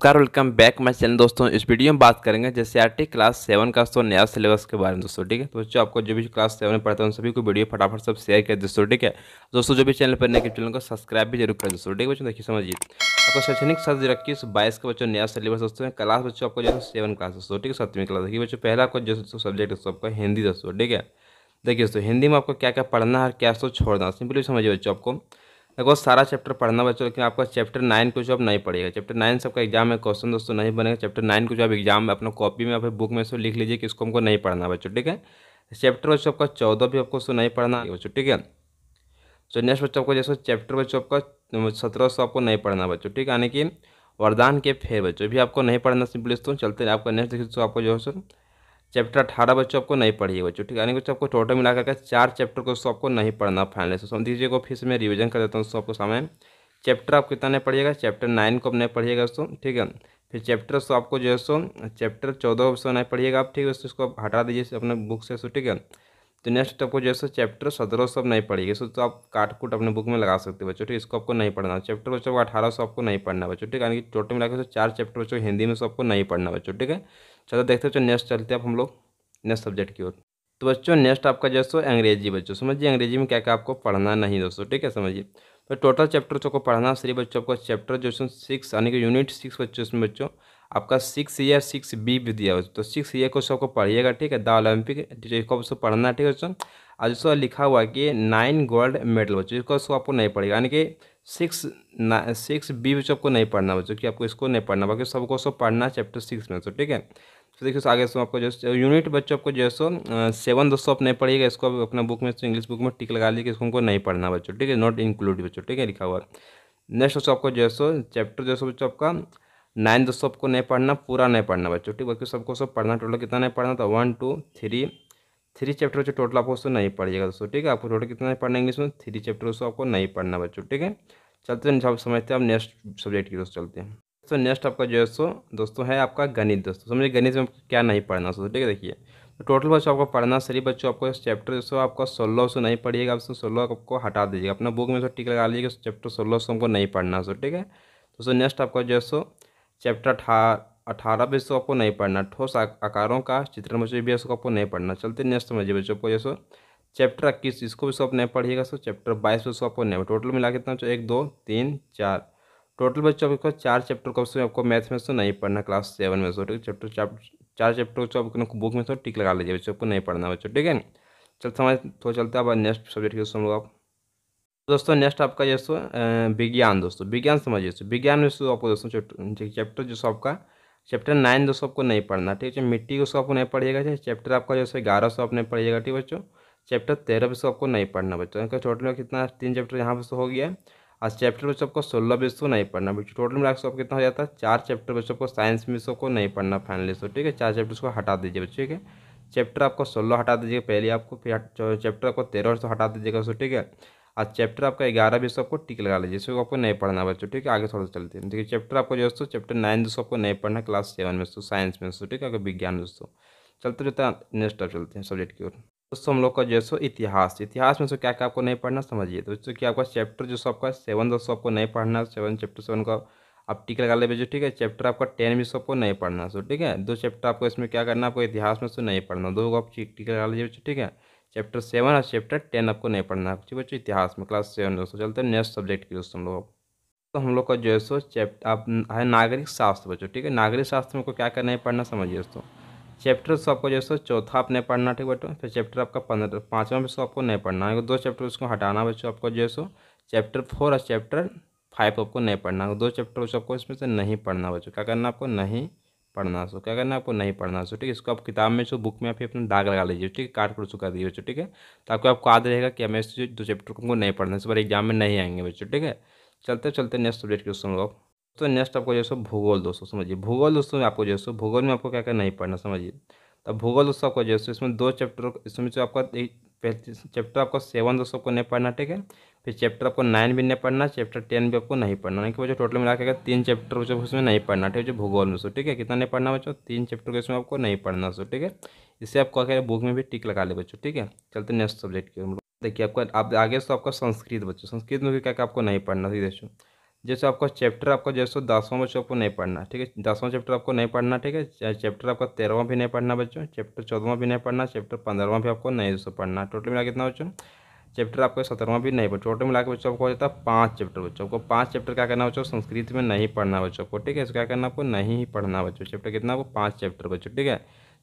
नमस्कार welcome back my channel दोस्तों इस वीडियो में बात करेंगे जैसे आर टी क्लास सेवन का दोस्तों नया सिलेबस के बारे में दोस्तों ठीक है तो बच्चों आपको जो भी क्लास सेवन में पढ़ते हैं उन सभी को वीडियो फटाफट सब शेयर कर दोस्तों ठीक है दोस्तों जो भी चैनल पर नए चैनल को सब्सक्राइब भी जरूर कर दोस्तों ठीक है बच्चों देखिए समझिए आपको शैक्षणिक सत्र इक्कीस बाईस का बच्चों नया सिलेबस दोस्तों में क्लास बच्चों आपको जो सेवन क्लास दोस्तों ठीक है सातवीं क्लास देखिए बच्चों पहला आपको जो सब्जेक्ट दोस्तों आपका हिंदी दोस्तों ठीक है देखिए दोस्तों हिंदी में आपको क्या क्या पढ़ना है क्या दोस्तों छोड़ना सिंपली समझिए बच्चों आपको देखो सारा चैप्टर पढ़ना बच्चों लेकिन आपका चैप्टर नाइन कुछ आप नहीं पढ़ेगा चैप्टर नाइन सबका एग्जाम में क्वेश्चन दोस्तों नहीं बनेगा चैप्टर नाइन कुछ अब एग्जाम में अपना कॉपी में अपने बुक में से लिख लीजिए कि इसको हमको नहीं पढ़ना बच्चों ठीक है चैप्टर बच्चों आपका चौदह भी आपको उसको नहीं पढ़ना बच्चों ठीक है सो नेक्स्ट बच्चों आपको जैसे चैप्टर बच्चों आपका सत्रह सौ आपको नहीं पढ़ना बच्चों ठीक है यानी कि वरदान के फेर बच्चों भी आपको नहीं पढ़ना सिंपल दोस्तों चलते आपका नेक्स्ट देखिए आपको जो है चैप्टर अठारह बच्चों आपको नहीं पढ़िए बच्चों ठीक है यानी बच्चों आपको टोटल मिलाकर के चार चैप्टर को आपको नहीं पढ़ना फाइनल है समझ दीजिएगा फिर से मैं रिविजन कर देता हूँ दोस्तों आपको सामने चैप्टर आप कितना नहीं पढ़िएगा चैप्टर नाइन को नहीं पढ़िएगा दोस्तों ठीक है फिर चैप्टर सो आपको जो है सो चैप्टर चौदह सौ नहीं पढ़िएगा आप ठीक है इसको हटा दीजिए अपने बुक से सो ठीक है तो नेक्स्ट आपको जो सो चैप्टर सत्रह सौ नहीं पढ़िएगा सो तो आप काट कूट अपने बुक में लगा सकते हो बच्चों ठीक इसको आपको नहीं पढ़ना चैप्टर बच्चों को अठारह सौ आपको नहीं पढ़ना बच्चों ठीक यानी कि टोटल मिलाकर चार चैप्टर बच्चों हिंदी में सो आपको नहीं पढ़ना बच्चों ठीक है चलो देखते हो नेक्स्ट चलते हैं अब हम लोग नेक्स्ट सब्जेक्ट की ओर तो बच्चों नेक्स्ट आपका जो है अंग्रेजी बच्चों समझिए अंग्रेजी में क्या क्या आपको पढ़ना नहीं दोस्तों ठीक है समझिए तो टोटल चैप्टर जो को पढ़ना सही बच्चों आपको चैप्टर जो है सिक्स यानी कि यूनिट सिक्स बच्चों इसमें बच्चों आपका सिक्स ए सिक्स बी भी दिया हुआ तो सिक्स ए को सबको पढ़िएगा ठीक है द ओलंपिक जिसको आपको पढ़ना है ठीक है बच्चों और जिसको लिखा हुआ कि नाइन गोल्ड मेडल बच्चों इसको उसको आपको नहीं पढ़ेगा यानी कि सिक्स सिक्स बी बच्चों को नहीं पढ़ना बच्चों कि आपको इसको नहीं पढ़ना बाकी सबको सो पढ़ना चैप्टर सिक्स में तो ठीक है तो देखिए आगे सो आपको जो यूनिट बच्चों आपको जो सो सेवन दोस्तों आप नहीं पढ़िएगा इसको अपना बुक में इंग्लिश बुक में टिक लगा लीजिए इसको हमको नहीं पढ़ना बच्चों ठीक है नॉट इंक्लूड बच्चों ठीक है लिखा हुआ नेक्स्ट दोस्तों आपको जो सो चैप्टर जो सो बच्चों आपका नाइन दोस्तों आपको नहीं पढ़ना पूरा नहीं पढ़ना बच्चों ठीक बाकी सबको सब पढ़ना टोटल कितना नहीं पढ़ना था one two three three chapter बच्चों टोटल आपको उसको नहीं पढ़िएगा दोस्तों ठीक है आपको टोटल कितना नहीं पढ़ना इंग्लिश में थ्री चैप्टर उसको आपको नहीं पढ़ना बच्चों ठीक है चलते हैं समझते हैं आप नेक्स्ट सब्जेक्ट की दोस्त चलते हैं सो नेक्स्ट आपका जो है सो दोस्तों है आपका गणित दोस्तों समझिए गणित में क्या नहीं पढ़ना सो ठीक है देखिए तो टोटल बच्चों आपको पढ़ना सही बच्चों आपको चैप्टर जो आपका सोलह सौ नहीं पढ़िएगा आप सोलह आपको हटा दीजिएगा अपना बुक में सो टिक लगा लीजिएगा चैप्टर सोलह सौ हमको नहीं पढ़ना सो ठीक है तो सो नेक्स्ट आपका जो है सो चैप्टर अठारह भी इसको आपको नहीं पढ़ना ठोस आकारों का चित्रण बच्चों भी इसको आपको नहीं पढ़ना चलते नेक्स्ट समझिए बच्चों को जैसे चैप्टर इक्कीस इसको भी सो आप नहीं पढ़िएगा सो चैप्टर बाईस भी इसको आपको नहीं टोटल मिला कितना तो एक दो तीन चार टोटल बच्चों आपको चार चैप्टर को ऑप्शन आपको मैथ में से नहीं पढ़ना क्लास सेवन में सो ठीक है चैप्टर चार चैप्टर को आपको बुक में से टिक लगा लीजिए बच्चों को नहीं पढ़ना बच्चों ठीक है चल समझ थोड़ा तो चलते हैं अब नेक्स्ट सब्जेक्ट के सुन लो आप दोस्तों नेक्स्ट आपका जैसो विज्ञान दोस्तों विज्ञान समझिए विज्ञान में आपको दोस्तों चैप्टर जो आपका चैप्टर नाइन दोस्तों आपको नहीं पढ़ना ठीक है मिट्टी को आपको नहीं पढ़िएगा चैप्टर आपका जैसे ग्यारह सौ आप नहीं पढ़िएगा ठीक है बच्चों चैप्टर तेरह भी आपको नहीं पढ़ना बच्चों टोटल में कितना तीन चैप्टर यहाँ पर हो गया आज चैप्टर बच्चों आपको सोलह बेस को तो नहीं पढ़ना बच्चों टोटल में आपको कितना हो जाता है चार चैप्टर बच्चों को साइंस में सबको नहीं पढ़ना फाइनली सो ठीक है चार चैप्टर को हटा दीजिए बच्चों ठीक है चैप्टर आपको सोलह हटा दीजिएगा पहले आपको फिर चैप्टर आपको तेरह सौ हटा दीजिएगा सो ठीक है आज चैप्टर आपका ग्यारह बीस आपको टिक लगा लीजिए इसको आपको नहीं पढ़ना बच्चों ठीक है आगे थोड़ा सा चलते हैं देखिए चैप्टर आपको जो दोस्तों चैप्टर नाइन दोस्तों आपको नहीं पढ़ना क्लास सेवन में दोस्तों साइंस में दोस्तों ठीक है विज्ञान दोस्तों चलते चलते नेक्स्ट आप चलते हैं सब्जेक्ट की ओर दोस्तों हम लोग का जो है सो इतिहास इतिहास में सो क्या क्या आपको नहीं पढ़ना समझिए दोस्तों कि आपका चैप्टर जो सो आपका सेवन दोस्तों आपको नहीं पढ़ना सेवन चैप्टर सेवन का आप टिक लगा ले भेजो ठीक है चैप्टर आपका टेन भी सबको नहीं पढ़ना सो ठीक है दो चैप्टर आपको इसमें क्या करना आपको इतिहास में सो नहीं पढ़ना दो आप टिक लगा लीजिए ठीक है चैप्टर सेवन और चैप्टर टेन आपको नहीं पढ़ना है बच्चों इतिहास में क्लास सेवन दोस्तों चलते हैं नेक्स्ट सब्जेक्ट की दोस्तों हम लोग तो हम लोग का जो है सो चैप्टर आप है नागरिक शास्त्र बच्चों ठीक है नागरिक शास्त्र में को क्या करना है पढ़ना समझिए दोस्तों चैप्टर उसको आपको जैसे चौथा आपने पढ़ना ठीक बैठो फिर चैप्टर आपका पंद्रह पाँचवा उसको आपको नहीं पढ़ना है दो चैप्टर उसको हटाना बच्चों आपको जो सो चैप्टर फोर और चैप्टर फाइव आपको नहीं पढ़ना है दो चैप्टर उसको आपको इसमें से नहीं पढ़ना बच्चों क्या करना आपको नहीं पढ़ना सो क्या करना आपको नहीं पढ़ना सो ठीक है इसको आप किताब में सो बुक में आप अपना दाग लगा लीजिए ठीक है काट पर चुका दीजिए बच्चों ठीक है ताकि तो आपको याद रहेगा कि हमें दो चैप्टर को नहीं पढ़ना इस बार एग्जाम में नहीं आएंगे बच्चों ठीक है चलते चलते नेक्स्ट सब्जेक्ट क्वेश्चन लोग तो नेक्स्ट आपको जो है भूगोल दोस्तों समझिए भूगोल दोस्तों में आपको जो है भूगोल में आपको क्या क्या नहीं पढ़ना समझिए तो भूगोल दोस्तों आपको है इसमें दो चैप्टर इसमें जो आपका चैप्टर आपको सेवन दोस्तों आपको नहीं पढ़ना ठीक है फिर चैप्टर आपको नाइन भी नहीं पढ़ना चैप्टर टेन भी आपको नहीं पढ़ना नहीं कि बच्चों टोटल मिला के तीन चैप्टर जो उसमें नहीं पढ़ना ठीक है जो भूगोल में सो ठीक है कितना नहीं पढ़ना बच्चों तीन चैप्टर के इसमें आपको नहीं पढ़ना सो ठीक है इससे आप क्या बुक में भी टिक लगा ले बच्चों ठीक है चलते नेक्स्ट सब्जेक्ट के देखिए आपका आप आगे तो आपका संस्कृत बच्चों संस्कृत में भी क्या आपको नहीं पढ़ना ठीक जैसे आपका चैप्टर आपका जैसे दसवां बच्चों आपको नहीं पढ़ना ठीक है दसवां चैप्टर आपको नहीं पढ़ना ठीक है चैप्टर आपका तेरहवां भी नहीं पढ़ना बच्चों चैप्टर चौदहवा भी नहीं पढ़ना चैप्टर पंद्रहवां भी आपको नहीं जैसे पढ़ना टोटल मिला कितना बच्चों चैप्टर आपको सत्रहवा भी नहीं पढ़ टोटल मिला के बच्चों आपको हो जाता है पाँच चैप्टर बच्चों को पाँच चैप्टर क्या करना बच्चों संस्कृत में नहीं पढ़ना बच्चों को ठीक है इसका करना आपको नहीं ही पढ़ना बच्चों चैप्टर कितना आपको पाँच चैप्टर बच्चों ठीक है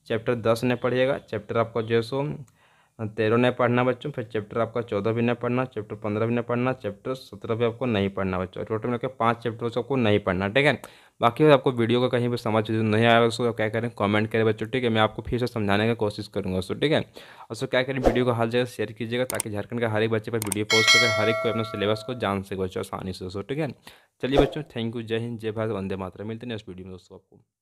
चैप्टर दस नहीं पढ़िएगा चैप्टर आपको जो सो तेरह नहीं पढ़ना बच्चों फिर चैप्टर आपका चौदह भी नहीं पढ़ना चैप्टर पंद्रह भी नहीं पढ़ना चैप्टर सत्रह भी आपको नहीं पढ़ना बच्चों टोटल मिलकर पाँच चैप्टर आपको नहीं पढ़ना ठीक है बाकी आपको वीडियो का कहीं भी समझ नहीं आया उसको तो क्या करें कमेंट करें बच्चों ठीक है मैं आपको फिर से समझाने की कोशिश करूँगा उसको ठीक है उसको क्या करें वीडियो को हर जगह शेयर कीजिएगा ताकि झारखंड का हर एक बच्चे पर वीडियो पोस्ट करें हर एक कोई अपने सिलेबस को जान सके बच्चों आसानी से दोस्तों ठीक है चलिए बच्चों थैंक यू जय हिंद जय भारत वंदे मात्रा मिलते हैं नेक्स्ट वीडियो में दोस्तों आपको